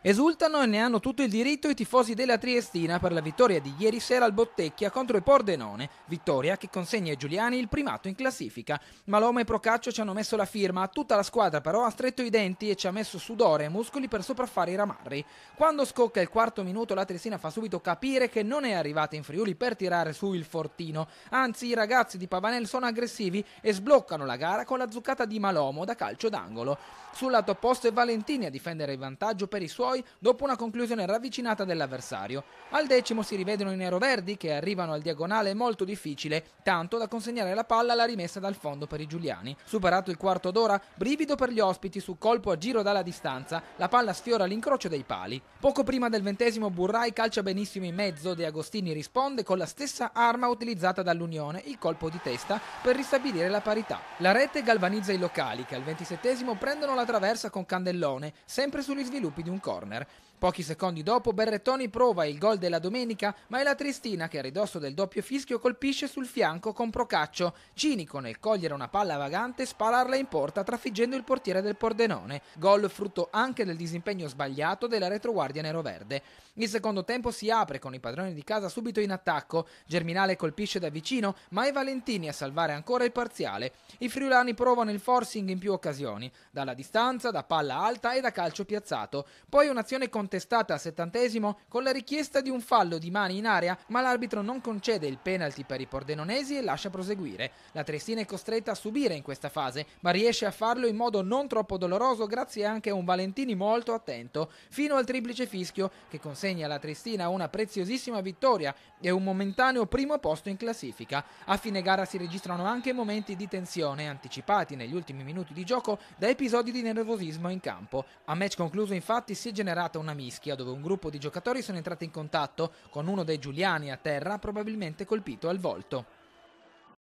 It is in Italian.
Esultano e ne hanno tutto il diritto i tifosi della Triestina per la vittoria di ieri sera al Bottecchia contro il Pordenone, vittoria che consegna ai Giuliani il primato in classifica. Malome e Procaccio ci hanno messo la firma, tutta la squadra però ha stretto i denti e ci ha messo sudore e muscoli per sopraffare i ramarri. Quando scocca il quarto minuto la Triestina fa subito capire che non è arrivata in Friuli per tirare su il fortino, anzi i ragazzi di Pavanel sono aggressivi e sbloccano la gara con la zuccata di Malomo da calcio d'angolo. Sul lato opposto è Valentini a difendere il vantaggio per i suoi poi dopo una conclusione ravvicinata dell'avversario. Al decimo si rivedono i neroverdi che arrivano al diagonale molto difficile, tanto da consegnare la palla alla rimessa dal fondo per i giuliani. Superato il quarto d'ora, brivido per gli ospiti su colpo a giro dalla distanza, la palla sfiora l'incrocio dei pali. Poco prima del ventesimo Burrai calcia benissimo in mezzo, De Agostini risponde con la stessa arma utilizzata dall'Unione, il colpo di testa, per ristabilire la parità. La rete galvanizza i locali che al ventisettesimo prendono la traversa con Candellone, sempre sugli sviluppi di un corpo corner. Pochi secondi dopo Berrettoni prova il gol della domenica, ma è la Tristina che a ridosso del doppio fischio colpisce sul fianco con Procaccio, cinico nel cogliere una palla vagante e spararla in porta trafiggendo il portiere del Pordenone. Gol frutto anche del disimpegno sbagliato della retroguardia neroverde. Il secondo tempo si apre con i padroni di casa subito in attacco. Germinale colpisce da vicino, ma è Valentini a salvare ancora il parziale. I friulani provano il forcing in più occasioni, dalla distanza, da palla alta e da calcio piazzato. Poi poi un'azione contestata al settantesimo con la richiesta di un fallo di mani in area, ma l'arbitro non concede il penalty per i pordenonesi e lascia proseguire. La Triestina è costretta a subire in questa fase, ma riesce a farlo in modo non troppo doloroso grazie anche a un Valentini molto attento, fino al triplice fischio che consegna alla Triestina una preziosissima vittoria e un momentaneo primo posto in classifica. A fine gara si registrano anche momenti di tensione anticipati negli ultimi minuti di gioco da episodi di nervosismo in campo. A match concluso infatti si è generata una mischia dove un gruppo di giocatori sono entrati in contatto con uno dei Giuliani a terra probabilmente colpito al volto.